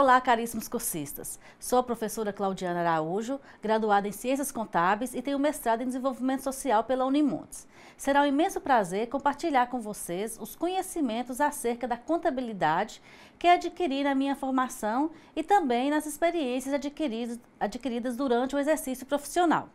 Olá, caríssimos cursistas. Sou a professora Claudiana Araújo, graduada em Ciências Contábeis e tenho mestrado em Desenvolvimento Social pela Unimontes. Será um imenso prazer compartilhar com vocês os conhecimentos acerca da contabilidade que adquiri na minha formação e também nas experiências adquiridas durante o exercício profissional.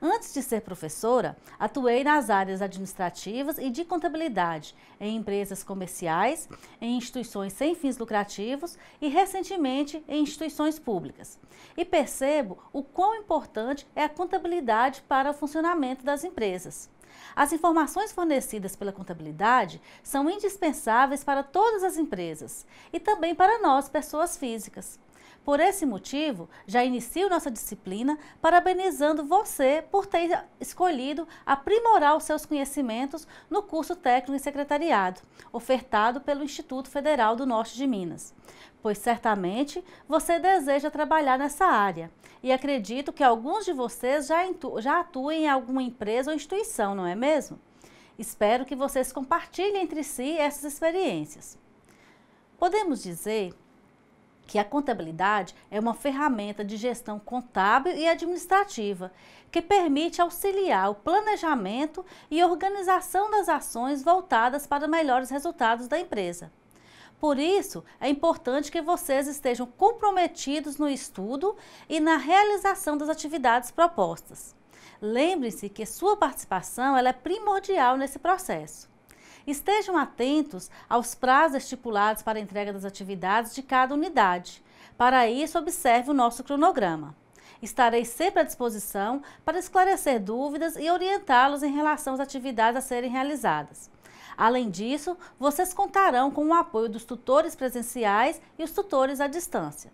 Antes de ser professora, atuei nas áreas administrativas e de contabilidade, em empresas comerciais, em instituições sem fins lucrativos e, recentemente, em instituições públicas. E percebo o quão importante é a contabilidade para o funcionamento das empresas. As informações fornecidas pela contabilidade são indispensáveis para todas as empresas e também para nós, pessoas físicas. Por esse motivo, já inicio nossa disciplina parabenizando você por ter escolhido aprimorar os seus conhecimentos no curso técnico em secretariado, ofertado pelo Instituto Federal do Norte de Minas. Pois certamente você deseja trabalhar nessa área e acredito que alguns de vocês já, já atuem em alguma empresa ou instituição, não é mesmo? Espero que vocês compartilhem entre si essas experiências. Podemos dizer que a contabilidade é uma ferramenta de gestão contábil e administrativa que permite auxiliar o planejamento e organização das ações voltadas para melhores resultados da empresa. Por isso, é importante que vocês estejam comprometidos no estudo e na realização das atividades propostas. Lembre-se que sua participação é primordial nesse processo. Estejam atentos aos prazos estipulados para a entrega das atividades de cada unidade. Para isso, observe o nosso cronograma. Estarei sempre à disposição para esclarecer dúvidas e orientá-los em relação às atividades a serem realizadas. Além disso, vocês contarão com o apoio dos tutores presenciais e os tutores à distância.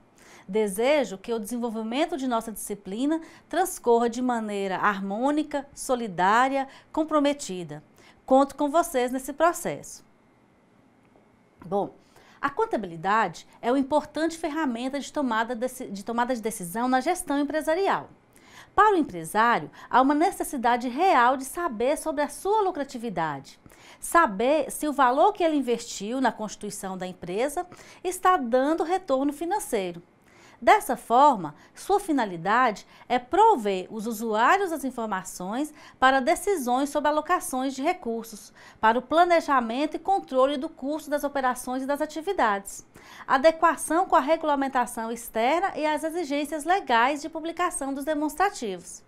Desejo que o desenvolvimento de nossa disciplina transcorra de maneira harmônica, solidária, comprometida. Conto com vocês nesse processo. Bom, a contabilidade é uma importante ferramenta de tomada de, de, tomada de decisão na gestão empresarial. Para o empresário, há uma necessidade real de saber sobre a sua lucratividade, saber se o valor que ele investiu na constituição da empresa está dando retorno financeiro. Dessa forma, sua finalidade é prover os usuários as informações para decisões sobre alocações de recursos, para o planejamento e controle do custo das operações e das atividades, adequação com a regulamentação externa e as exigências legais de publicação dos demonstrativos.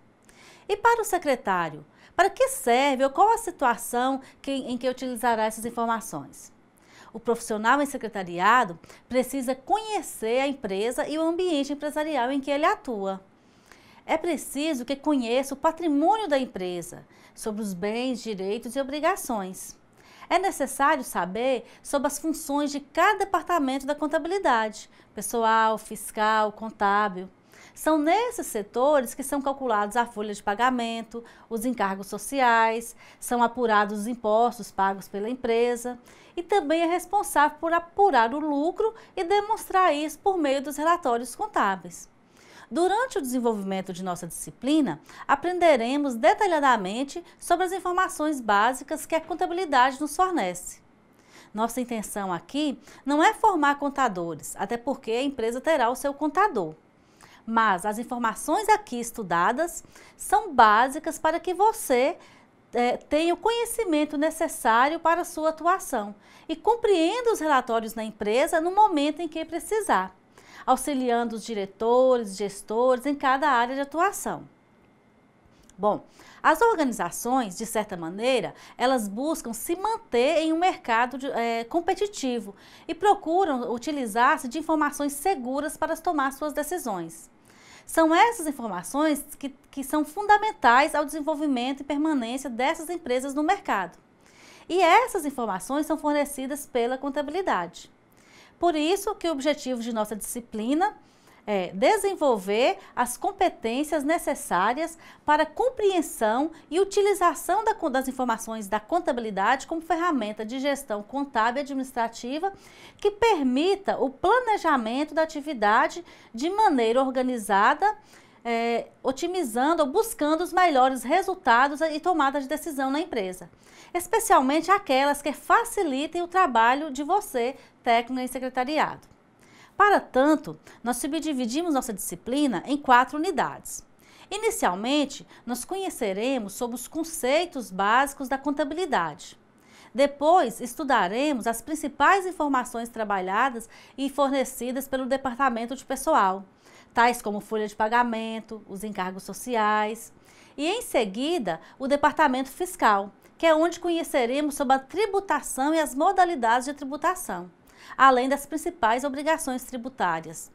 E para o secretário, para que serve ou qual a situação que, em que utilizará essas informações? O profissional em secretariado precisa conhecer a empresa e o ambiente empresarial em que ele atua. É preciso que conheça o patrimônio da empresa, sobre os bens, direitos e obrigações. É necessário saber sobre as funções de cada departamento da contabilidade: pessoal, fiscal, contábil. São nesses setores que são calculados a folha de pagamento, os encargos sociais, são apurados os impostos pagos pela empresa e também é responsável por apurar o lucro e demonstrar isso por meio dos relatórios contábeis. Durante o desenvolvimento de nossa disciplina, aprenderemos detalhadamente sobre as informações básicas que a contabilidade nos fornece. Nossa intenção aqui não é formar contadores, até porque a empresa terá o seu contador mas as informações aqui estudadas são básicas para que você é, tenha o conhecimento necessário para a sua atuação e compreenda os relatórios da empresa no momento em que precisar, auxiliando os diretores, gestores em cada área de atuação. Bom, as organizações, de certa maneira, elas buscam se manter em um mercado de, é, competitivo e procuram utilizar-se de informações seguras para tomar suas decisões. São essas informações que, que são fundamentais ao desenvolvimento e permanência dessas empresas no mercado. E essas informações são fornecidas pela contabilidade. Por isso que o objetivo de nossa disciplina é, desenvolver as competências necessárias para compreensão e utilização da, das informações da contabilidade como ferramenta de gestão contábil e administrativa que permita o planejamento da atividade de maneira organizada. É, otimizando ou buscando os melhores resultados e tomada de decisão na empresa, especialmente aquelas que facilitem o trabalho de você, técnico em secretariado. Para tanto, nós subdividimos nossa disciplina em quatro unidades. Inicialmente, nós conheceremos sobre os conceitos básicos da contabilidade. Depois, estudaremos as principais informações trabalhadas e fornecidas pelo Departamento de Pessoal, tais como folha de pagamento, os encargos sociais. E em seguida, o Departamento Fiscal, que é onde conheceremos sobre a tributação e as modalidades de tributação além das principais obrigações tributárias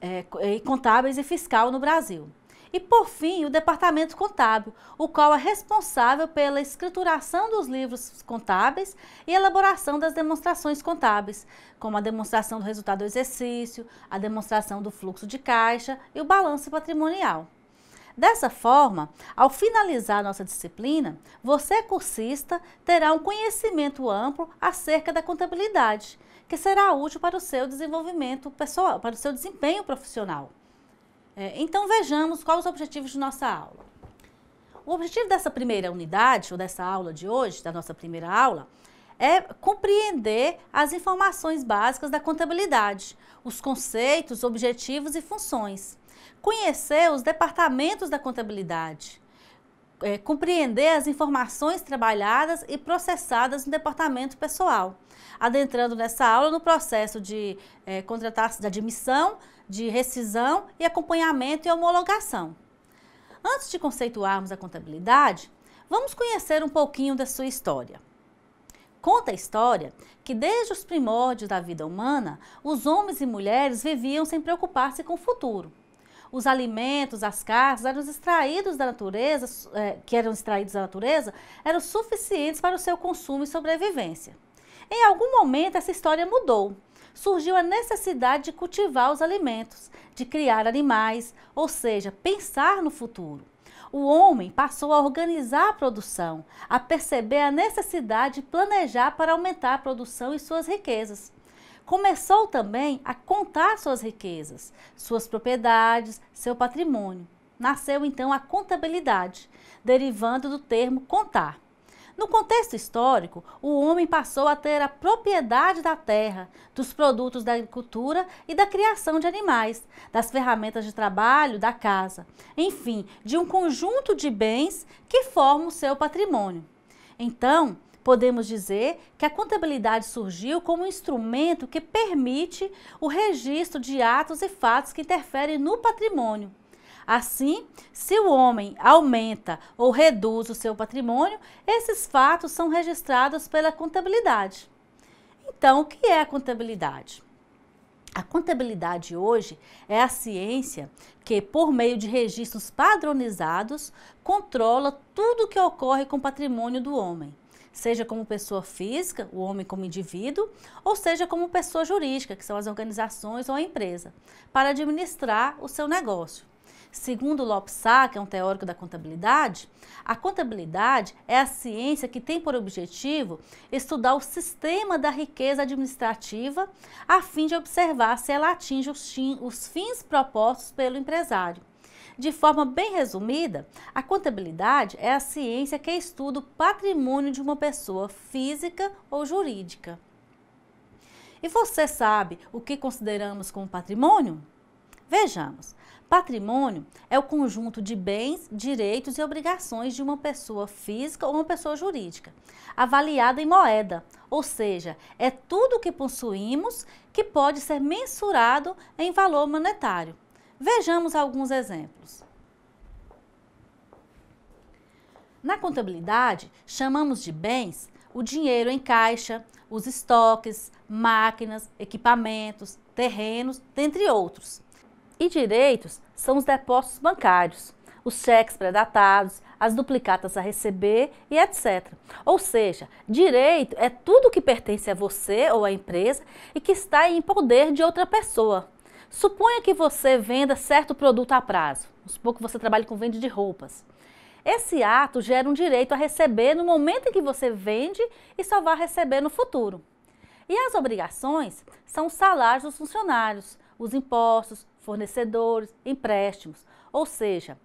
é, contábeis e fiscal no Brasil. E, por fim, o Departamento Contábil, o qual é responsável pela escrituração dos livros contábeis e elaboração das demonstrações contábeis, como a demonstração do resultado do exercício, a demonstração do fluxo de caixa e o balanço patrimonial. Dessa forma, ao finalizar nossa disciplina, você, cursista, terá um conhecimento amplo acerca da contabilidade, que será útil para o seu desenvolvimento pessoal, para o seu desempenho profissional. É, então, vejamos quais os objetivos de nossa aula. O objetivo dessa primeira unidade, ou dessa aula de hoje, da nossa primeira aula, é compreender as informações básicas da contabilidade, os conceitos, objetivos e funções conhecer os departamentos da contabilidade, é, compreender as informações trabalhadas e processadas no departamento pessoal, adentrando nessa aula no processo de é, contratar de admissão, de rescisão e acompanhamento e homologação. Antes de conceituarmos a contabilidade, vamos conhecer um pouquinho da sua história. Conta a história que desde os primórdios da vida humana, os homens e mulheres viviam sem preocupar-se com o futuro os alimentos, as carnes, eram extraídos da natureza, eh, que eram extraídos da natureza, eram suficientes para o seu consumo e sobrevivência. Em algum momento essa história mudou. Surgiu a necessidade de cultivar os alimentos, de criar animais, ou seja, pensar no futuro o homem passou a organizar a produção, a perceber a necessidade de planejar para aumentar a produção e suas riquezas começou também a contar suas riquezas, suas propriedades, seu patrimônio. Nasceu então a contabilidade, derivando do termo contar. No contexto histórico, o homem passou a ter a propriedade da terra, dos produtos da agricultura e da criação de animais, das ferramentas de trabalho, da casa, enfim, de um conjunto de bens que formam o seu patrimônio. Então, Podemos dizer que a contabilidade surgiu como um instrumento que permite o registro de atos e fatos que interferem no patrimônio. Assim, se o homem aumenta ou reduz o seu patrimônio, esses fatos são registrados pela contabilidade. Então, o que é a contabilidade? A contabilidade hoje é a ciência que, por meio de registros padronizados, controla tudo o que ocorre com o patrimônio do homem seja como pessoa física, o homem como indivíduo, ou seja como pessoa jurídica, que são as organizações ou a empresa, para administrar o seu negócio. Segundo Lopsá, que é um teórico da contabilidade, a contabilidade é a ciência que tem por objetivo estudar o sistema da riqueza administrativa a fim de observar se ela atinge os fins propostos pelo empresário. De forma bem resumida, a contabilidade é a ciência que estuda o patrimônio de uma pessoa física ou jurídica. E você sabe o que consideramos como patrimônio? Vejamos. Patrimônio é o conjunto de bens, direitos e obrigações de uma pessoa física ou uma pessoa jurídica, avaliada em moeda, ou seja, é tudo o que possuímos que pode ser mensurado em valor monetário. Vejamos alguns exemplos. Na contabilidade, chamamos de bens o dinheiro em caixa, os estoques, máquinas, equipamentos, terrenos, dentre outros. E direitos são os depósitos bancários, os cheques predatados, as duplicatas a receber e etc. Ou seja, direito é tudo que pertence a você ou à empresa e que está em poder de outra pessoa, Suponha que você venda certo produto a prazo. Vamos supor que você trabalhe com venda de roupas. Esse ato gera um direito a receber no momento em que você vende e só vai receber no futuro. E as obrigações são os salários dos funcionários, os impostos, fornecedores, empréstimos. Ou seja,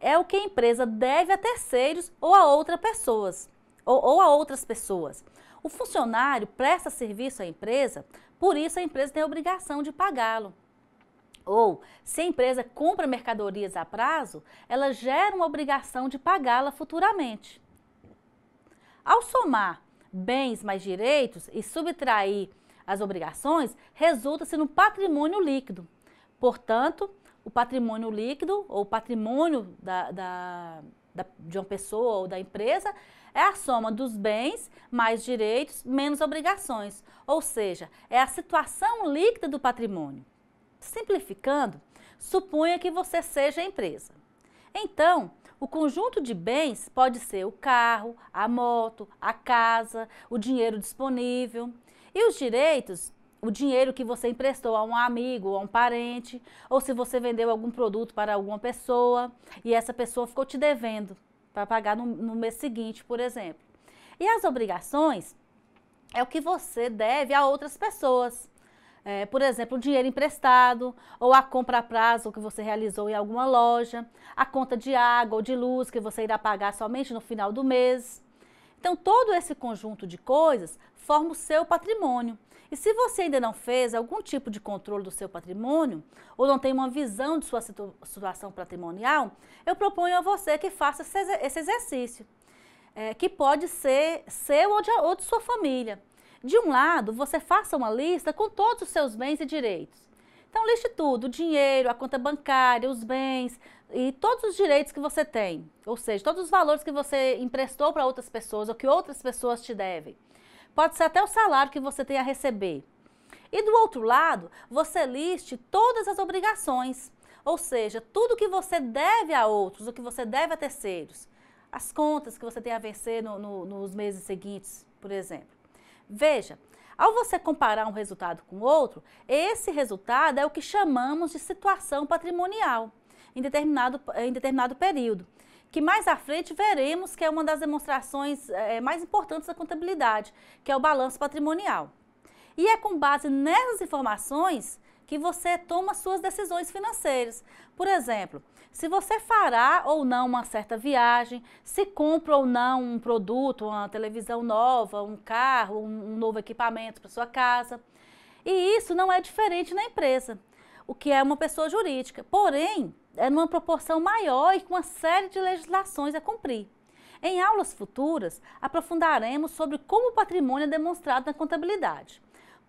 é o que a empresa deve a terceiros ou a outras pessoas. Ou, ou a outras pessoas. O funcionário presta serviço à empresa, por isso a empresa tem a obrigação de pagá-lo. Ou, se a empresa compra mercadorias a prazo, ela gera uma obrigação de pagá-la futuramente. Ao somar bens mais direitos e subtrair as obrigações, resulta-se no patrimônio líquido. Portanto, o patrimônio líquido ou patrimônio da, da, da, de uma pessoa ou da empresa é a soma dos bens mais direitos menos obrigações, ou seja, é a situação líquida do patrimônio. Simplificando, suponha que você seja a empresa. Então, o conjunto de bens pode ser o carro, a moto, a casa, o dinheiro disponível. E os direitos, o dinheiro que você emprestou a um amigo, a um parente, ou se você vendeu algum produto para alguma pessoa e essa pessoa ficou te devendo para pagar no, no mês seguinte, por exemplo. E as obrigações é o que você deve a outras pessoas é, por exemplo, dinheiro emprestado, ou a compra a prazo que você realizou em alguma loja, a conta de água ou de luz que você irá pagar somente no final do mês. Então, todo esse conjunto de coisas forma o seu patrimônio. E se você ainda não fez algum tipo de controle do seu patrimônio, ou não tem uma visão de sua situ situação patrimonial, eu proponho a você que faça esse exercício, é, que pode ser seu ou de, ou de sua família. De um lado, você faça uma lista com todos os seus bens e direitos. Então, liste tudo: o dinheiro, a conta bancária, os bens e todos os direitos que você tem, ou seja, todos os valores que você emprestou para outras pessoas ou que outras pessoas te devem. Pode ser até o salário que você tem a receber. E do outro lado, você liste todas as obrigações, ou seja, tudo que você deve a outros, o que você deve a terceiros, as contas que você tem a vencer no, no, nos meses seguintes, por exemplo. Veja, ao você comparar um resultado com outro, esse resultado é o que chamamos de situação patrimonial em determinado, em determinado período, que mais à frente veremos que é uma das demonstrações é, mais importantes da contabilidade, que é o balanço patrimonial. E é com base nessas informações que você toma suas decisões financeiras. Por exemplo, se você fará ou não uma certa viagem, se compra ou não um produto, uma televisão nova, um carro, um, novo equipamento para sua casa. E isso não é diferente na empresa, o que é uma pessoa jurídica. Porém, é numa proporção maior e com uma série de legislações a cumprir. Em aulas futuras, aprofundaremos sobre como o patrimônio é demonstrado na contabilidade.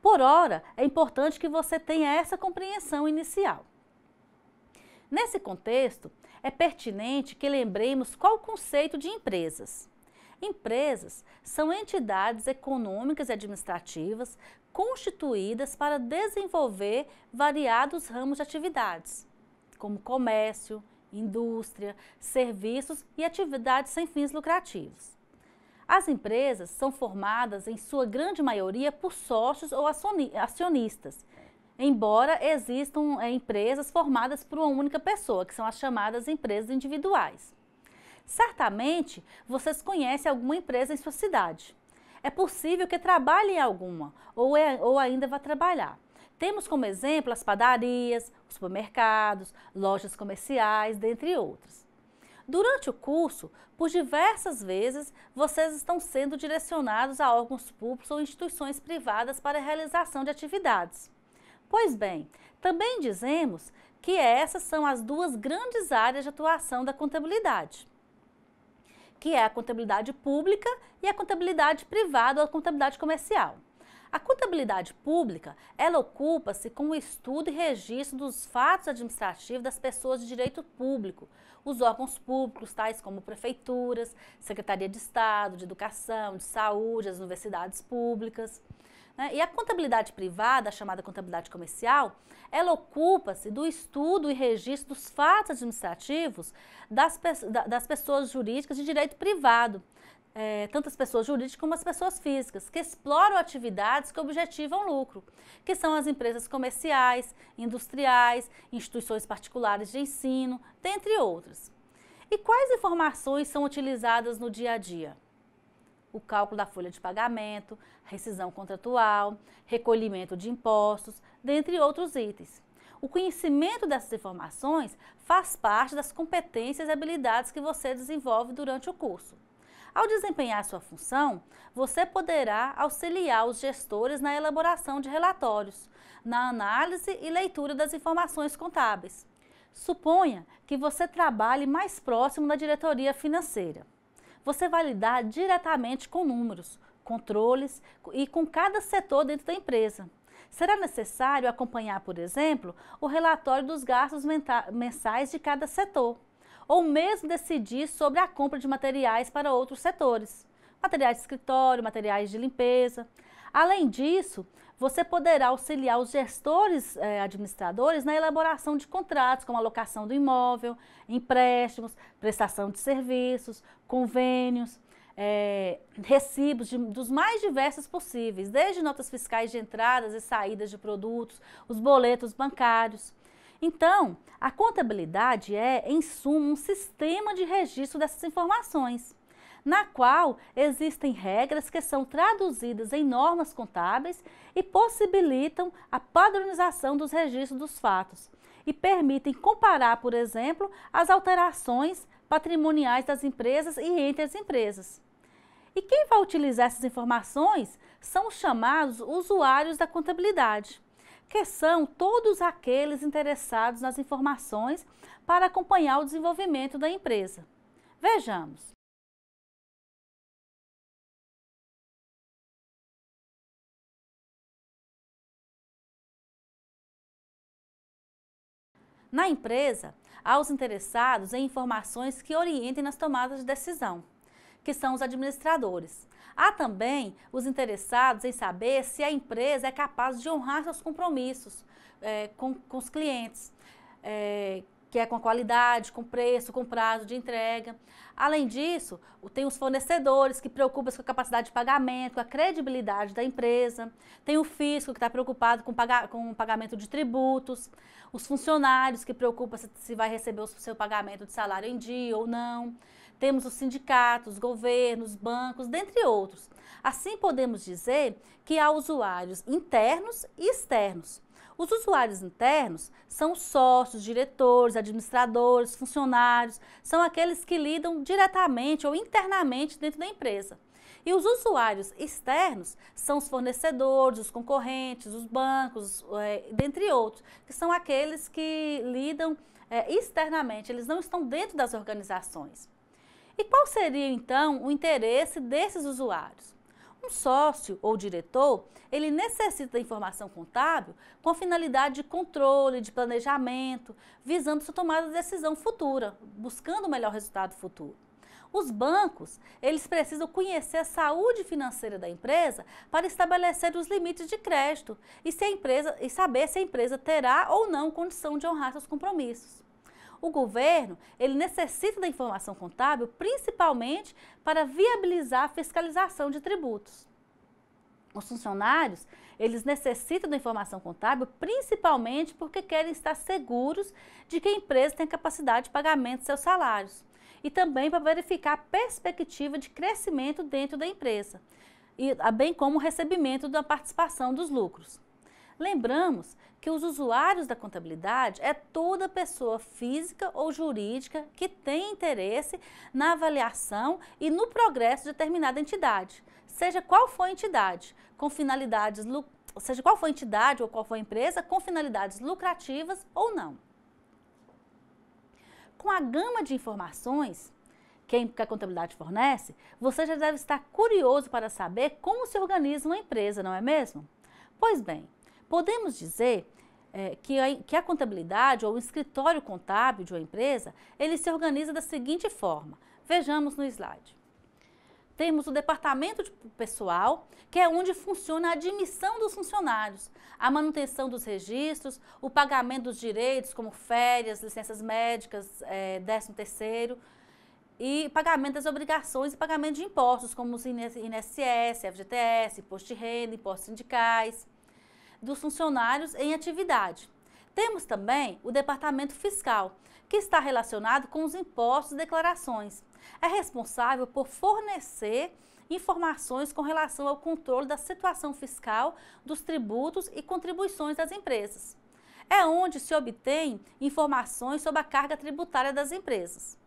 Por ora, é importante que você tenha essa compreensão inicial. Nesse contexto, é pertinente que lembremos qual o conceito de empresas. Empresas são entidades econômicas e administrativas constituídas para desenvolver variados ramos de atividades, como comércio, indústria, serviços e atividades sem fins lucrativos. As empresas são formadas, em sua grande maioria, por sócios ou acionistas embora existam é, empresas formadas por uma única pessoa, que são as chamadas empresas individuais. Certamente, vocês conhecem alguma empresa em sua cidade. É possível que trabalhe em alguma ou, é, ou ainda vá trabalhar. Temos como exemplo as padarias, supermercados, lojas comerciais, dentre outras. Durante o curso, por diversas vezes, vocês estão sendo direcionados a órgãos públicos ou instituições privadas para a realização de atividades. Pois bem, também dizemos que essas são as duas grandes áreas de atuação da contabilidade, que é a contabilidade pública e a contabilidade privada ou a contabilidade comercial. A contabilidade pública, ela ocupa-se com o estudo e registro dos fatos administrativos das pessoas de direito público, os órgãos públicos, tais como prefeituras, Secretaria de Estado, de Educação, de Saúde, as universidades públicas. Né? E a contabilidade privada, a chamada contabilidade comercial, ela ocupa-se do estudo e registro dos fatos administrativos das, pe das pessoas jurídicas de direito privado. É, tanto as pessoas jurídicas como as pessoas físicas, que exploram atividades que objetivam lucro, que são as empresas comerciais, industriais, instituições particulares de ensino, dentre outras. E quais informações são utilizadas no dia a dia? o cálculo da folha de pagamento, rescisão contratual, recolhimento de impostos, dentre outros itens. O conhecimento dessas informações faz parte das competências e habilidades que você desenvolve durante o curso. Ao desempenhar sua função, você poderá auxiliar os gestores na elaboração de relatórios, na análise e leitura das informações contábeis. Suponha que você trabalhe mais próximo da diretoria financeira você vai lidar diretamente com números, controles e com cada setor dentro da empresa. Será necessário acompanhar, por exemplo, o relatório dos gastos mensais de cada setor, ou mesmo decidir sobre a compra de materiais para outros setores, materiais de escritório, materiais de limpeza. Além disso, você poderá auxiliar os gestores eh, administradores na elaboração de contratos, como alocação do imóvel, empréstimos, prestação de serviços, convênios. Eh, recibos de, dos mais diversos possíveis, desde notas fiscais de entradas e saídas de produtos, os boletos bancários. Então, a contabilidade é, em suma, um sistema de registro dessas informações na qual existem regras que são traduzidas em normas contábeis e possibilitam a padronização dos registros dos fatos e permitem comparar, por exemplo, as alterações patrimoniais das empresas e entre as empresas. E quem vai utilizar essas informações são os chamados usuários da contabilidade, que são todos aqueles interessados nas informações para acompanhar o desenvolvimento da empresa. Vejamos. Na empresa, há os interessados em informações que orientem nas tomadas de decisão, que são os administradores. Há também os interessados em saber se a empresa é capaz de honrar seus compromissos é, com, com, os clientes. É, que é com qualidade, com preço, com prazo de entrega. Além disso, tem os fornecedores que preocupam com a capacidade de pagamento, com a credibilidade da empresa. Tem o fisco que está preocupado com, com o pagamento de tributos. Os funcionários que preocupam se, se vai receber o seu pagamento de salário em dia ou não. Temos os sindicatos, governos, bancos, dentre outros. Assim podemos dizer que há usuários internos e externos. Os usuários internos são sócios, diretores, administradores, funcionários, são aqueles que lidam diretamente ou internamente dentro da empresa. E os usuários externos são os fornecedores, os concorrentes, os bancos, é, dentre outros, que são aqueles que lidam é, externamente, eles não estão dentro das organizações. E qual seria então o interesse desses usuários? Um sócio ou diretor, ele necessita da informação contábil com a finalidade de controle, de planejamento, visando sua tomada de decisão futura, buscando o melhor resultado futuro. Os bancos, eles precisam conhecer a saúde financeira da empresa para estabelecer os limites de crédito e, se empresa, e saber se a empresa terá ou não condição de honrar seus compromissos o governo ele necessita da informação contábil principalmente para viabilizar a fiscalização de tributos. Os funcionários, eles necessitam da informação contábil principalmente porque querem estar seguros de que a empresa tem a capacidade de pagamento de seus salários e também para verificar a perspectiva de crescimento dentro da empresa, e, ah, bem como o recebimento da participação dos lucros. Lembramos que os usuários da contabilidade é toda pessoa física ou jurídica que tem interesse na avaliação e no progresso de determinada entidade, seja qual for a entidade, com finalidades ou seja qual for a entidade ou qual for a empresa, com finalidades lucrativas ou não. Com a gama de informações que a contabilidade fornece, você já deve estar curioso para saber como se organiza uma empresa, não é mesmo? Pois bem, Podemos dizer é, que, a, que a contabilidade ou o escritório contábil de uma empresa, ele se organiza da seguinte forma. Vejamos no slide temos o departamento de pessoal, que é onde funciona a admissão dos funcionários, a manutenção dos registros, o pagamento dos direitos, como férias, licenças médicas, é, 13 terceiro, e pagamento das obrigações e pagamento de impostos, como os INSS, FGTS, imposto de renda, impostos sindicais dos funcionários em atividade. Temos também o Departamento Fiscal, que está relacionado com os impostos e declarações. É responsável por fornecer informações com relação ao controle da situação fiscal dos tributos e contribuições das empresas. É onde se obtém informações sobre a carga tributária das empresas.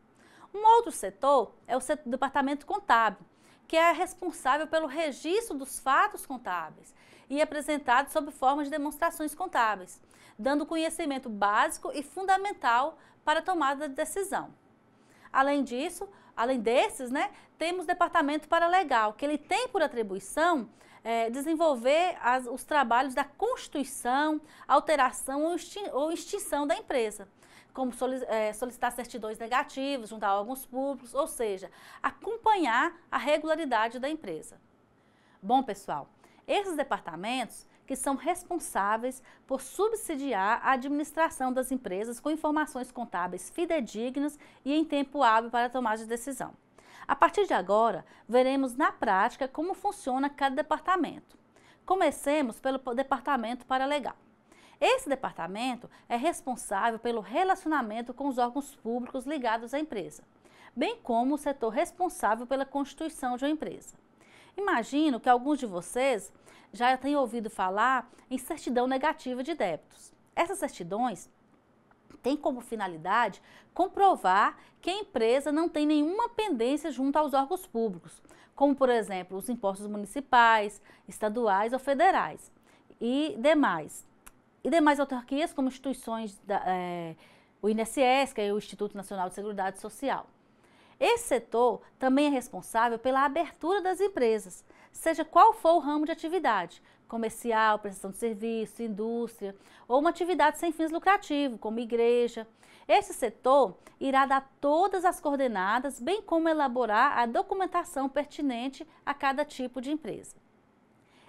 Um outro setor é o setor do departamento contábil, que é responsável pelo registro dos fatos contábeis e apresentado sob forma de demonstrações contábeis, dando conhecimento básico e fundamental para a tomada de decisão. Além disso, além desses, né, temos o departamento paralegal, que ele tem por atribuição é, desenvolver as, os trabalhos da constituição, alteração ou, extin, ou extinção da empresa, como é, solicitar certidões negativas, juntar órgãos públicos, ou seja, acompanhar a regularidade da empresa. Bom, pessoal, esses departamentos que são responsáveis por subsidiar a administração das empresas com informações contábeis fidedignas e em tempo hábil para tomar tomada de decisão. A partir de agora, veremos na prática como funciona cada departamento. Comecemos pelo departamento paralegal. Esse departamento é responsável pelo relacionamento com os órgãos públicos ligados à empresa, bem como o setor responsável pela constituição de uma empresa. Imagino que alguns de vocês já tenham ouvido falar em certidão negativa de débitos. Essas certidões têm como finalidade comprovar que a empresa não tem nenhuma pendência junto aos órgãos públicos, como, por exemplo, os impostos municipais, estaduais ou federais e demais. E demais autarquias, como instituições da, é, o INSS, que é o Instituto Nacional de Seguridade Social. Esse setor também é responsável pela abertura das empresas, seja qual for o ramo de atividade, comercial, prestação de serviço, indústria, ou uma atividade sem fins lucrativos, como igreja. Esse setor irá dar todas as coordenadas, bem como elaborar a documentação pertinente a cada tipo de empresa.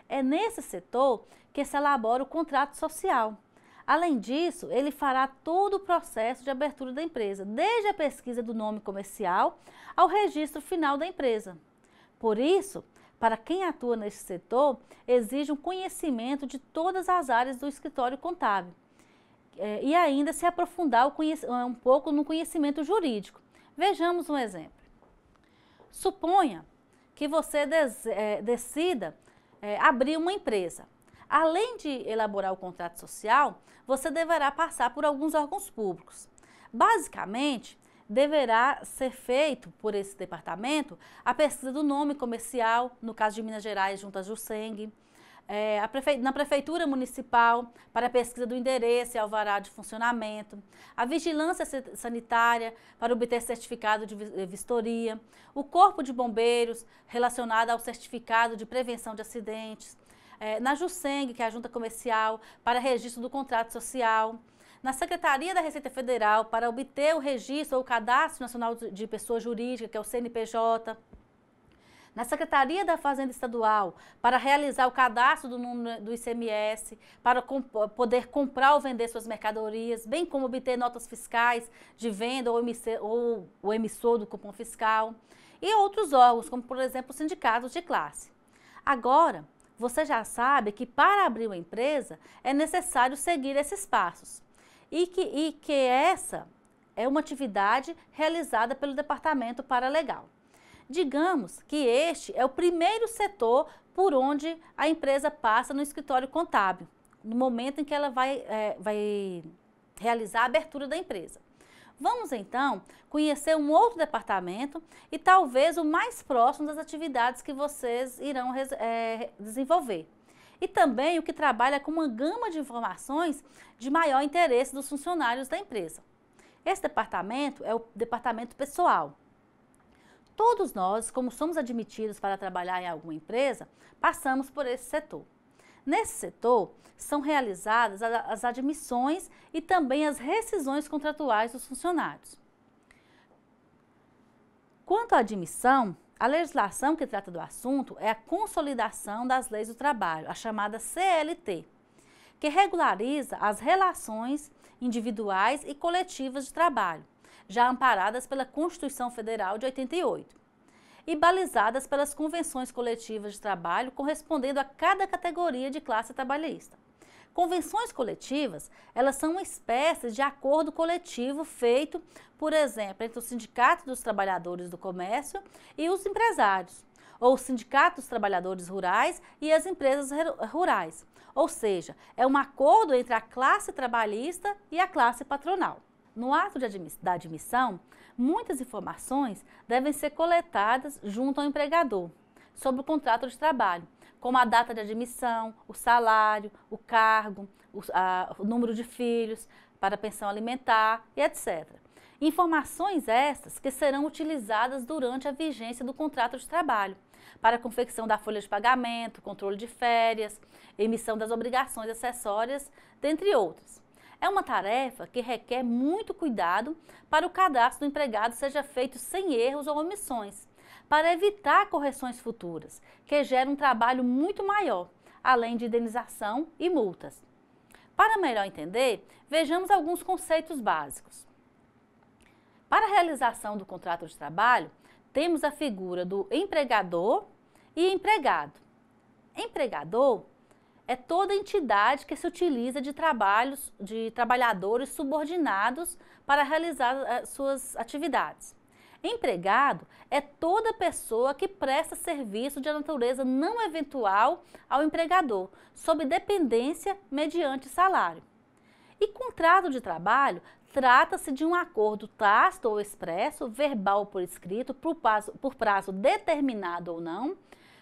É nesse setor que se elabora o contrato social Além disso, ele fará todo o processo de abertura da empresa, desde a pesquisa do nome comercial ao registro final da empresa. Por isso, para quem atua neste setor, exige um conhecimento de todas as áreas do escritório contábil é, e ainda se aprofundar é, um pouco no conhecimento jurídico. Vejamos um exemplo. Suponha que você é, decida abrir uma empresa Além de elaborar o contrato social, você deverá passar por alguns órgãos públicos. Basicamente, deverá ser feito por esse departamento a pesquisa do nome comercial, no caso de Minas Gerais, junto à Jusseng, é, eh, prefe... na Prefeitura Municipal, para a pesquisa do endereço e alvará de funcionamento, a vigilância sanitária para obter certificado de vistoria, o Corpo de Bombeiros relacionado ao certificado de prevenção de acidentes, é, na JUSENG, que é a Junta Comercial, para registro do contrato social, na Secretaria da Receita Federal para obter o registro ou o Cadastro Nacional de Pessoa Jurídica, que é o CNPJ, na Secretaria da Fazenda Estadual para realizar o cadastro do número do ICMS, para comp poder comprar ou vender suas mercadorias, bem como obter notas fiscais de venda ou, emissor, ou o emissor do cupom fiscal, e outros órgãos, como por exemplo sindicatos de classe. Agora, você já sabe que para abrir uma empresa é necessário seguir esses passos e que, e que essa é uma atividade realizada pelo departamento paralegal. Digamos que este é o primeiro setor por onde a empresa passa no escritório contábil, no momento em que ela vai, é, vai realizar a abertura da empresa. Vamos então conhecer um outro departamento e talvez o mais próximo das atividades que vocês irão é, desenvolver. E também o que trabalha com uma gama de informações de maior interesse dos funcionários da empresa. Esse departamento é o departamento pessoal. Todos nós, como somos admitidos para trabalhar em alguma empresa, passamos por esse setor. Nesse setor, são realizadas as admissões e também as rescisões contratuais dos funcionários. Quanto à admissão, a legislação que trata do assunto é a Consolidação das Leis do Trabalho, a chamada CLT, que regulariza as relações individuais e coletivas de trabalho, já amparadas pela Constituição Federal de 88 e balizadas pelas convenções coletivas de trabalho correspondendo a cada categoria de classe trabalhista. Convenções coletivas, elas são uma espécie de acordo coletivo feito, por exemplo, entre o Sindicato dos Trabalhadores do Comércio e os empresários, ou o Sindicato dos Trabalhadores Rurais e as empresas rurais. Ou seja, é um acordo entre a classe trabalhista e a classe patronal. No ato de da admissão, Muitas informações devem ser coletadas junto ao empregador sobre o contrato de trabalho, como a data de admissão, o salário, o cargo, o, a, o número de filhos para a pensão alimentar e etc. Informações estas que serão utilizadas durante a vigência do contrato de trabalho, para a confecção da folha de pagamento, controle de férias, emissão das obrigações acessórias, dentre outras. É uma tarefa que requer muito cuidado para o cadastro do empregado seja feito sem erros ou omissões, para evitar correções futuras, que geram um trabalho muito maior, além de indenização e multas. Para melhor entender, vejamos alguns conceitos básicos. Para a realização do contrato de trabalho, temos a figura do empregador e empregado. Empregador é toda entidade que se utiliza de trabalhos de trabalhadores subordinados para realizar eh, suas atividades. Empregado é toda pessoa que presta serviço de natureza não eventual ao empregador, sob dependência mediante salário. E contrato de trabalho trata-se de um acordo tácito ou expresso, verbal ou por escrito, por prazo, por prazo determinado ou não,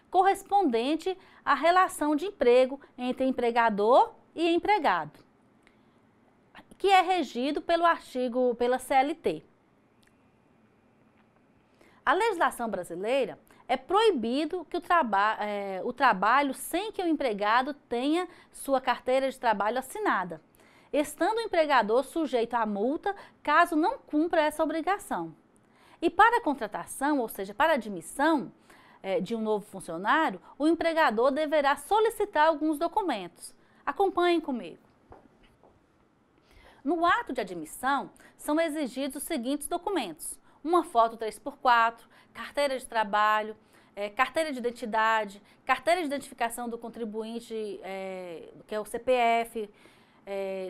correspondente à relação de emprego entre empregador e empregado, que é regido pelo artigo pela CLT. A legislação brasileira é proibido que o, traba é, o trabalho sem que o empregado tenha sua carteira de trabalho assinada, estando o empregador sujeito à multa caso não cumpra essa obrigação. E para a contratação, ou seja, para a admissão, eh, de um novo funcionário, o empregador deverá solicitar alguns documentos. Acompanhem comigo. No ato de admissão, são exigidos os seguintes documentos: uma foto 3x4, carteira de trabalho, eh, carteira de identidade, carteira de identificação do contribuinte, eh, que é o CPF,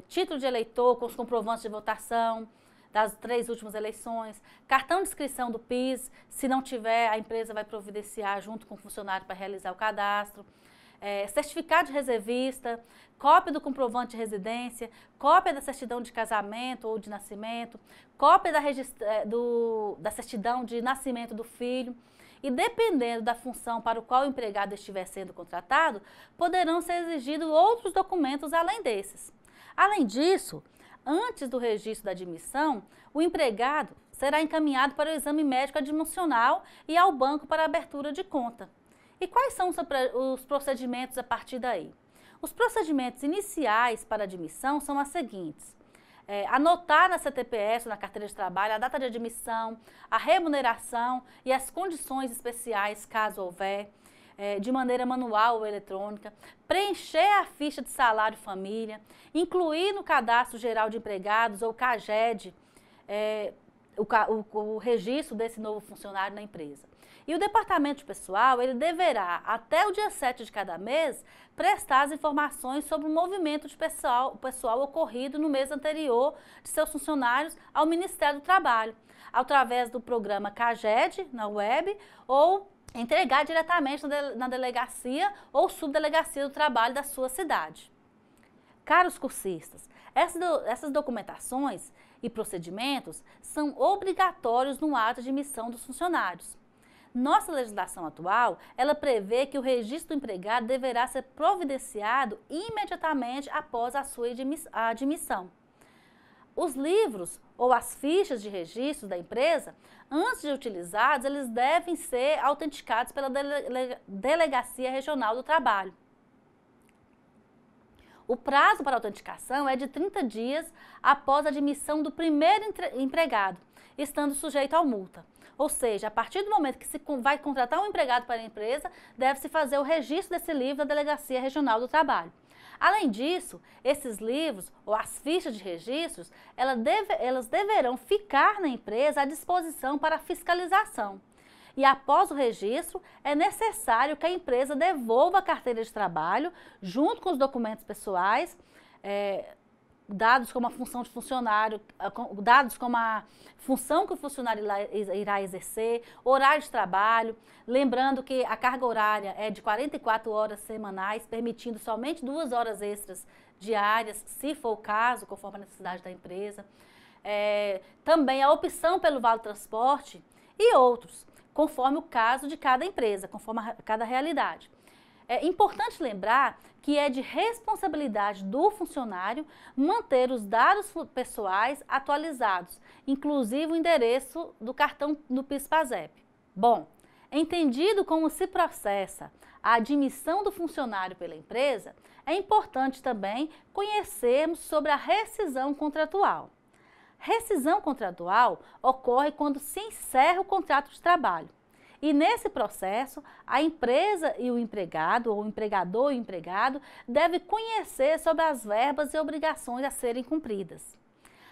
título de eleitor com os comprovantes de votação, das três últimas eleições, cartão de inscrição do PIS, se não tiver, a empresa vai providenciar junto com o funcionário para realizar o cadastro. É, certificado de reservista, cópia do comprovante de residência, cópia da certidão de casamento ou de nascimento, cópia da, é, do, da certidão de nascimento do filho. E dependendo da função para o qual o empregado estiver sendo contratado, poderão ser exigidos outros documentos além desses. Além disso, antes do registro da admissão, o empregado será encaminhado para o exame médico admissional e ao banco para abertura de conta. E quais são os procedimentos a partir daí? Os procedimentos iniciais para admissão são as seguintes. É, anotar na CTPS, ou na carteira de trabalho, a data de admissão, a remuneração e as condições especiais, caso houver é, de maneira manual ou eletrônica, preencher a ficha de salário família, incluir no Cadastro Geral de Empregados ou CAGED é, o, o, o registro desse novo funcionário na empresa. E o departamento de pessoal, ele deverá, até o dia 7 de cada mês, prestar as informações sobre o movimento de pessoal, pessoal ocorrido no mês anterior de seus funcionários ao Ministério do Trabalho, através do programa CAGED, na web, ou entregar diretamente na delegacia ou subdelegacia do trabalho da sua cidade. Caros cursistas, essas documentações e procedimentos são obrigatórios no ato de missão dos funcionários. Nossa legislação atual, ela prevê que o registro do empregado deverá ser providenciado imediatamente após a sua admissão. Os livros ou as fichas de registro da empresa, antes de utilizados, eles devem ser autenticados pela Delegacia Regional do Trabalho. O prazo para autenticação é de 30 dias após a admissão do primeiro empregado, estando sujeito à multa. Ou seja, a partir do momento que se vai contratar um empregado para a empresa, deve-se fazer o registro desse livro da Delegacia Regional do Trabalho. Além disso, esses livros ou as fichas de registros, elas, deve, elas deverão ficar na empresa à disposição para fiscalização. E após o registro, é necessário que a empresa devolva a carteira de trabalho junto com os documentos pessoais, é, dados como a função de funcionário, dados como a função que o funcionário irá exercer, horário de trabalho, lembrando que a carga horária é de 44 horas semanais, permitindo somente duas horas extras diárias, se for o caso, conforme a necessidade da empresa. É, também a opção pelo vale transporte e outros, conforme o caso de cada empresa, conforme a, cada realidade. É importante lembrar que é de responsabilidade do funcionário manter os dados pessoais atualizados, inclusive o endereço do cartão do PIS/PASEP. Bom, entendido como se processa a admissão do funcionário pela empresa, é importante também conhecermos sobre a rescisão contratual. Rescisão contratual ocorre quando se encerra o contrato de trabalho e nesse processo, a empresa e o empregado, ou o empregador e o empregado, deve conhecer sobre as verbas e obrigações a serem cumpridas.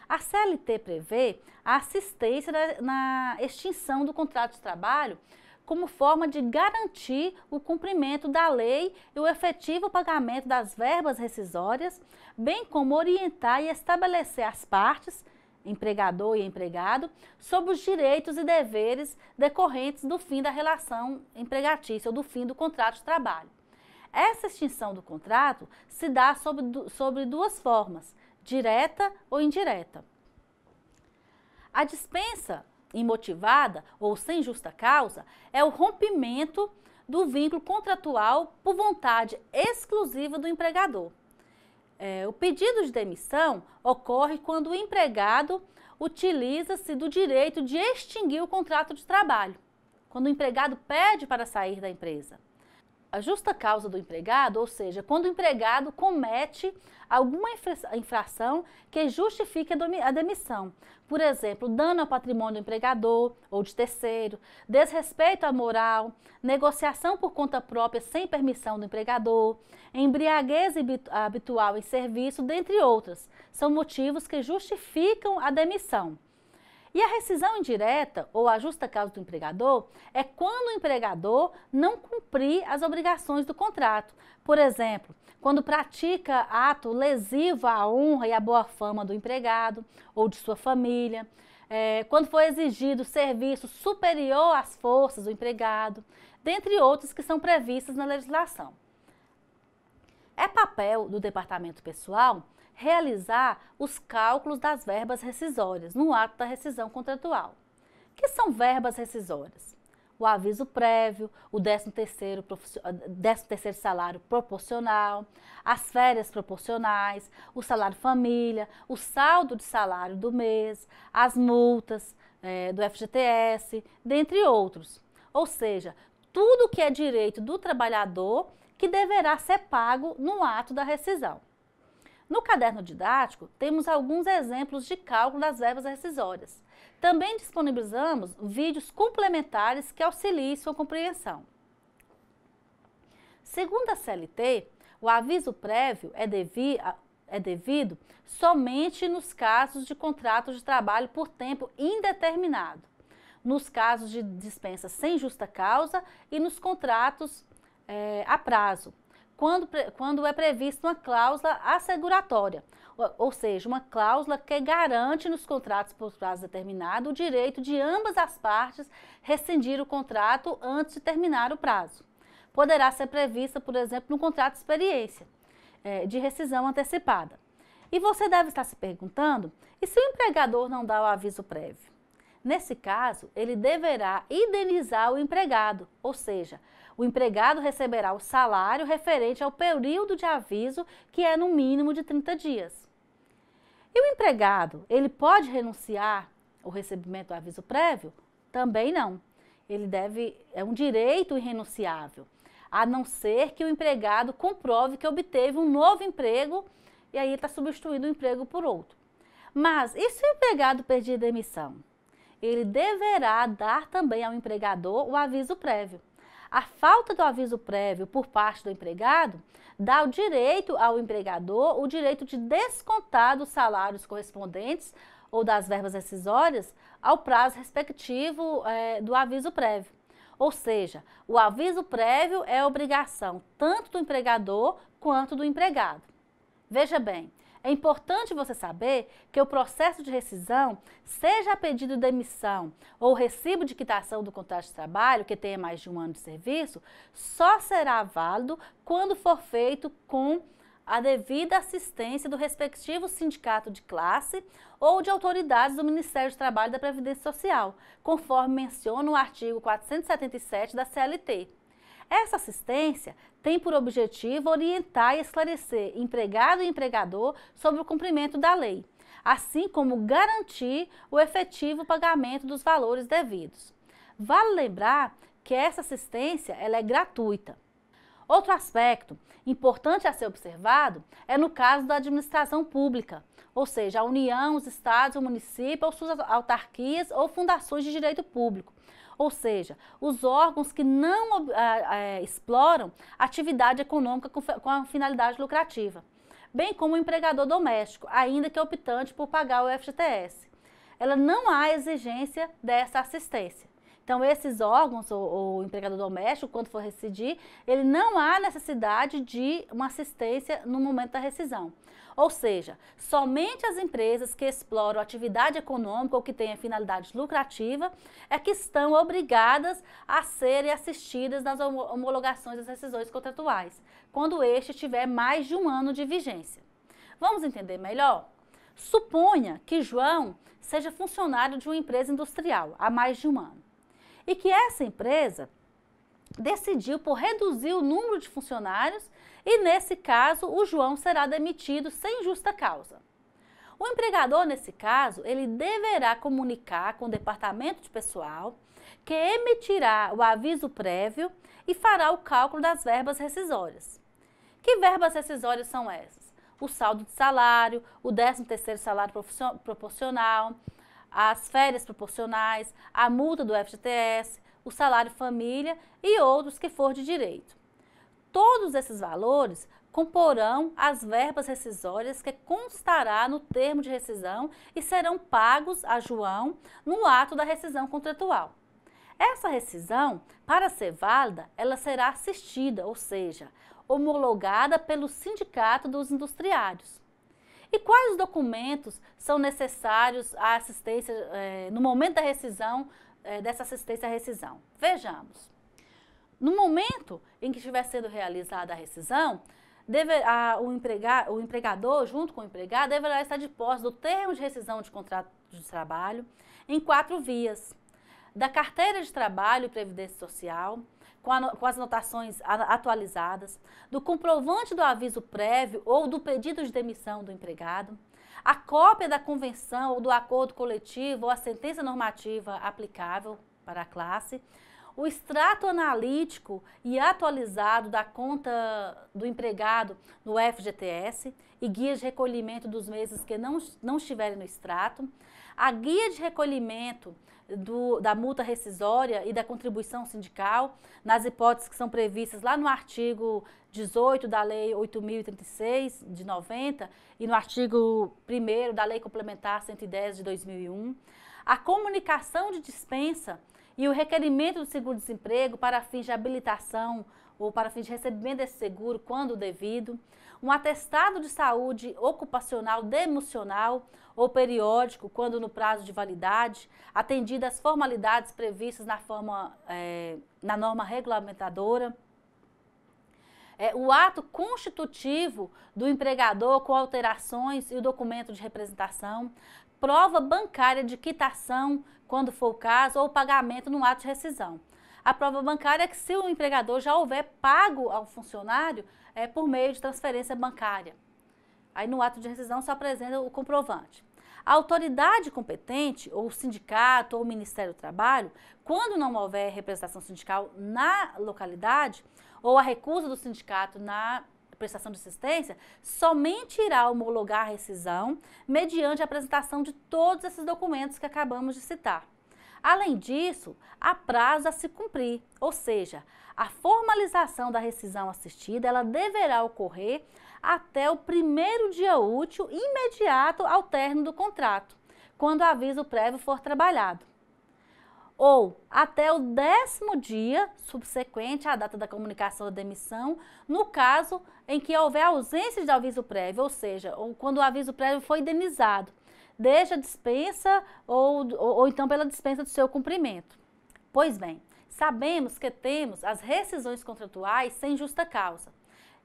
A CLT prevê a assistência na extinção do contrato de trabalho como forma de garantir o cumprimento da lei e o efetivo pagamento das verbas rescisórias, bem como orientar e estabelecer as partes empregador e empregado, sobre os direitos e deveres decorrentes do fim da relação empregatícia ou do fim do contrato de trabalho. Essa extinção do contrato se dá sobre, sobre duas formas, direta ou indireta. A dispensa imotivada ou sem justa causa é o rompimento do vínculo contratual por vontade exclusiva do empregador. É, o pedido de demissão ocorre quando o empregado utiliza-se do direito de extinguir o contrato de trabalho, quando o empregado pede para sair da empresa a justa causa do empregado, ou seja, quando o empregado comete alguma infração que justifique a demissão. Por exemplo, dano ao patrimônio do empregador ou de terceiro, desrespeito à moral, negociação por conta própria sem permissão do empregador, embriaguez habitual em serviço, dentre outras, são motivos que justificam a demissão. E a rescisão indireta ou a justa causa do empregador é quando o empregador não cumprir as obrigações do contrato. Por exemplo, quando pratica ato lesivo à honra e à boa fama do empregado ou de sua família, é, quando for exigido serviço superior às forças do empregado, dentre outros que são previstos na legislação. É papel do departamento pessoal realizar os cálculos das verbas rescisórias no ato da rescisão contratual. Que são verbas rescisórias? O aviso prévio, o 13º, 13º ah, salário proporcional, as férias proporcionais, o salário família, o saldo de salário do mês, as multas é, do FGTS, dentre outros. Ou seja, tudo que é direito do trabalhador que deverá ser pago no ato da rescisão. No caderno didático, temos alguns exemplos de cálculo das verbas rescisórias. Também disponibilizamos vídeos complementares que auxiliem sua compreensão. Segundo a CLT, o aviso prévio é, devi, é devido somente nos casos de contratos de trabalho por tempo indeterminado, nos casos de dispensa sem justa causa e nos contratos é, a prazo, quando, quando é prevista uma cláusula asseguratória, ou, seja, uma cláusula que garante nos contratos por prazo determinado o direito de ambas as partes rescindir o contrato antes de terminar o prazo. Poderá ser prevista, por exemplo, no contrato de experiência, é, de rescisão antecipada. E você deve estar se perguntando: e se o empregador não dá o aviso prévio? Nesse caso, ele deverá indenizar o empregado, ou seja, o empregado receberá o salário referente ao período de aviso, que é no mínimo de 30 dias. E o empregado, ele pode renunciar ao recebimento do aviso prévio? Também não. Ele deve, é um direito irrenunciável, a não ser que o empregado comprove que obteve um novo emprego e aí está substituindo o um emprego por outro. Mas e se o empregado pedir demissão? Ele deverá dar também ao empregador o aviso prévio. A falta do aviso prévio por parte do empregado dá o direito ao empregador o direito de descontar dos salários correspondentes ou das verbas rescisórias ao prazo respectivo é, do aviso prévio. Ou seja, o aviso prévio é obrigação tanto do empregador quanto do empregado. Veja bem, é importante você saber que o processo de rescisão, seja a pedido de demissão ou recibo de quitação do contrato de trabalho, que tenha mais de um ano de serviço, só será válido quando for feito com a devida assistência do respectivo sindicato de classe ou de autoridades do Ministério do Trabalho e da Previdência Social, conforme menciona o artigo 477 da CLT. Essa assistência tem por objetivo orientar e esclarecer empregado e empregador sobre o cumprimento da lei, assim como garantir o efetivo pagamento dos valores devidos. Vale lembrar que essa assistência ela é gratuita. Outro aspecto importante a ser observado é no caso da administração pública, ou seja, a União, os estados, o município ou suas autarquias ou fundações de direito público. Ou seja, os órgãos que não é, exploram atividade econômica com, com a finalidade lucrativa, bem como o empregador doméstico, ainda que optante por pagar o FGTS. Ela não há exigência dessa assistência. Então, esses órgãos, o, o empregado doméstico, quando for rescindir, ele não há necessidade de uma assistência no momento da rescisão. Ou seja, somente as empresas que exploram atividade econômica ou que tenham finalidade lucrativa é que estão obrigadas a serem assistidas nas homologações das rescisões contratuais, quando este tiver mais de um ano de vigência. Vamos entender melhor? Suponha que João seja funcionário de uma empresa industrial há mais de um ano e que essa empresa decidiu por reduzir o número de funcionários e, nesse caso, o João será demitido sem justa causa. O empregador, nesse caso, ele deverá comunicar com o departamento de pessoal, que emitirá o aviso prévio e fará o cálculo das verbas rescisórias. Que verbas rescisórias são essas? O saldo de salário, o 13º salário proporcional, as férias proporcionais, a multa do FGTS, o salário família e outros que for de direito. Todos esses valores comporão as verbas rescisórias que constará no termo de rescisão e serão pagos a João no ato da rescisão contratual. Essa rescisão, para ser válida, ela será assistida, ou seja, homologada pelo Sindicato dos Industriários. E quais documentos são necessários à assistência, eh, no momento da rescisão, eh, dessa assistência à rescisão? Vejamos. No momento em que estiver sendo realizada a rescisão, deve, a, o, empregar, o empregador, junto com o empregado, deverá estar de posse do termo de rescisão de contrato de trabalho em quatro vias: da carteira de trabalho e previdência social, com, a, com as anotações atualizadas, do comprovante do aviso prévio ou do pedido de demissão do empregado, a cópia da convenção ou do acordo coletivo ou a sentença normativa aplicável para a classe, o extrato analítico e atualizado da conta do empregado no FGTS e guias de recolhimento dos meses que não, não estiverem no extrato, a guia de recolhimento do, da multa rescisória e da contribuição sindical, nas hipóteses que são previstas lá no artigo 18 da Lei 8.036, de 90, e no artigo 1 da Lei Complementar 110, de 2001. A comunicação de dispensa e o requerimento do seguro-desemprego para fins de habilitação ou para fins de recebimento desse seguro, quando devido, um atestado de saúde ocupacional democional ou periódico, quando no prazo de validade, atendidas as formalidades previstas na, forma, é, na norma regulamentadora. É, o ato constitutivo do empregador com alterações e o documento de representação, prova bancária de quitação, quando for o caso, ou pagamento no ato de rescisão. A prova bancária é que se o empregador já houver pago ao funcionário é por meio de transferência bancária. Aí no ato de rescisão só apresenta o comprovante. A autoridade competente, ou o sindicato, ou o Ministério do Trabalho, quando não houver representação sindical na localidade, ou a recusa do sindicato na prestação de assistência, somente irá homologar a rescisão mediante a apresentação de todos esses documentos que acabamos de citar. Além disso, há prazo a se cumprir, ou seja, a formalização da rescisão assistida ela deverá ocorrer até o primeiro dia útil imediato ao término do contrato, quando o aviso prévio for trabalhado, ou até o décimo dia subsequente à data da comunicação da demissão, no caso em que houver ausência de aviso prévio, ou seja, ou quando o aviso prévio foi indenizado desde a dispensa ou, ou, ou então pela dispensa do seu cumprimento. Pois bem, sabemos que temos as rescisões contratuais sem justa causa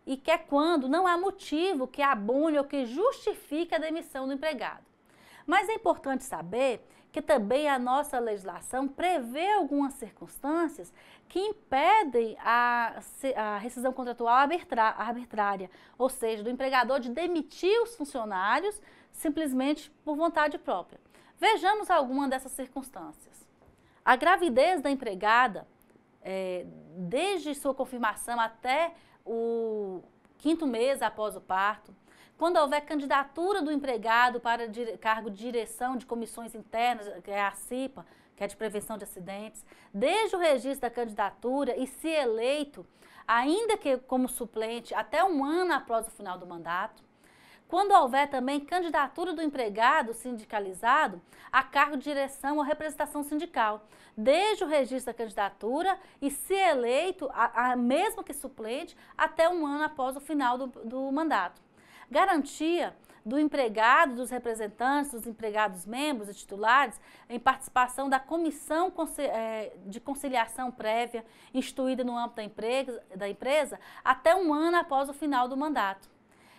e que é quando não há motivo que abone ou que justifique a demissão do empregado. Mas é importante saber que também a nossa legislação prevê algumas circunstâncias que impedem a, a rescisão contratual arbitrária, ou seja, do empregador de demitir os funcionários simplesmente por vontade própria. Vejamos alguma dessas circunstâncias. A gravidez da empregada, é, desde sua confirmação até o quinto mês após o parto, quando houver candidatura do empregado para dire, cargo de direção de comissões internas, que é a CIPA, que é de prevenção de acidentes, desde o registro da candidatura e se eleito, ainda que como suplente, até um ano após o final do mandato. Quando houver também candidatura do empregado sindicalizado a cargo de direção ou representação sindical, desde o registro da candidatura e se eleito, a, a mesmo que suplente, até um ano após o final do, do mandato garantia do empregado, dos representantes, dos empregados membros e titulares, em participação da comissão eh, de conciliação prévia instituída no âmbito da empresa, da empresa até um ano após o final do mandato.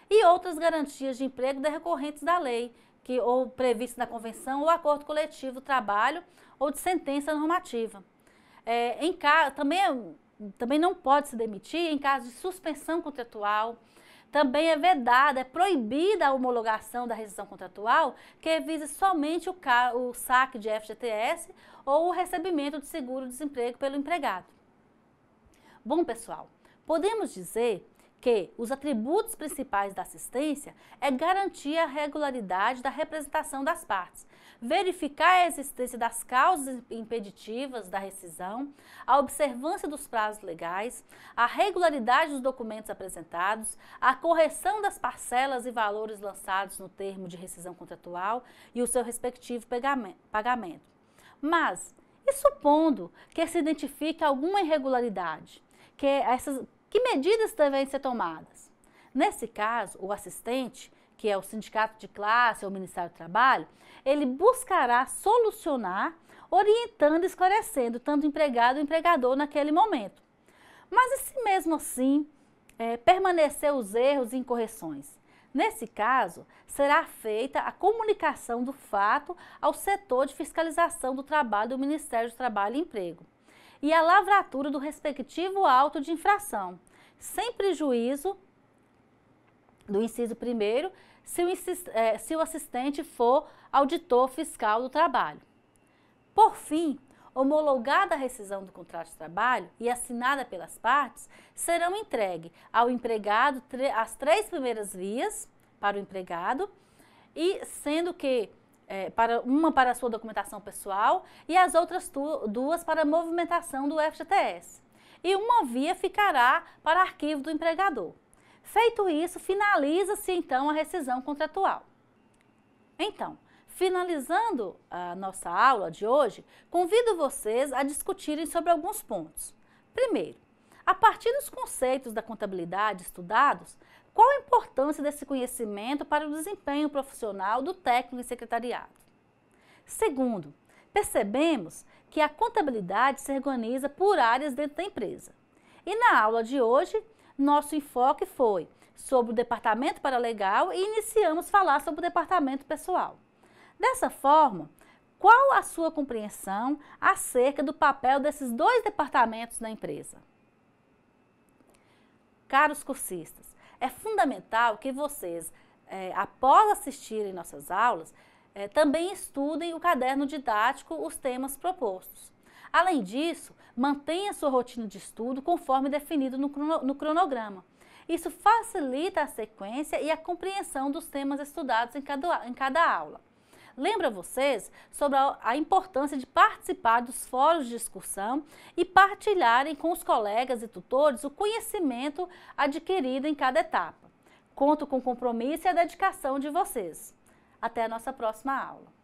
E outras garantias de emprego decorrentes da lei, que ou prevista na convenção ou acordo coletivo do trabalho ou de sentença normativa. É, em também, é também não pode se demitir em caso de suspensão contratual, também é vedada, é proibida a homologação da rescisão contratual que vise somente o, o saque de FGTS ou o recebimento de seguro-desemprego pelo empregado. Bom, pessoal, podemos dizer que os atributos principais da assistência é garantir a regularidade da representação das partes verificar a existência das causas impeditivas da rescisão, a observância dos prazos legais, a regularidade dos documentos apresentados, a correção das parcelas e valores lançados no termo de rescisão contratual e o seu respectivo pagamento. Mas, e supondo que se identifique alguma irregularidade, que, essas, que medidas devem ser tomadas? Nesse caso, o assistente que é o sindicato de classe ou é o Ministério do Trabalho, ele buscará solucionar, orientando, esclarecendo tanto o empregado ou empregador naquele momento. Mas e se mesmo assim é, permanecer os erros e incorreções? Nesse caso, será feita a comunicação do fato ao setor de fiscalização do trabalho do Ministério do Trabalho e Emprego e a lavratura do respectivo auto de infração, sem prejuízo do inciso 1 é, se o assistente for auditor fiscal do trabalho. Por fim, homologada a rescisão do contrato de trabalho e assinada pelas partes, serão entregue ao empregado as três primeiras vias para o empregado, e sendo que é, para, uma para a sua documentação pessoal e as outras duas para a movimentação do FGTS. E uma via ficará para arquivo do empregador. Feito isso, finaliza-se então a rescisão contratual. Então, finalizando a nossa aula de hoje, convido vocês a discutirem sobre alguns pontos. Primeiro, a partir dos conceitos da contabilidade estudados, qual a importância desse conhecimento para o desempenho profissional do técnico em secretariado? Segundo, percebemos que a contabilidade se organiza por áreas dentro da empresa. E na aula de hoje, nosso enfoque foi sobre o departamento paralegal e iniciamos falar sobre o departamento pessoal. Dessa forma, qual a sua compreensão acerca do papel desses dois departamentos na empresa? Caros cursistas, é fundamental que vocês, é, após assistirem nossas aulas, é, também estudem o caderno didático, os temas propostos. Além disso, mantenha sua rotina de estudo conforme definido no, crono, no cronograma. Isso facilita a sequência e a compreensão dos temas estudados em cada, em cada aula. Lembra vocês sobre a, a importância de participar dos fóruns de discussão e partilharem com os colegas e tutores o conhecimento adquirido em cada etapa. Conto com o compromisso e a dedicação de vocês. Até a nossa próxima aula.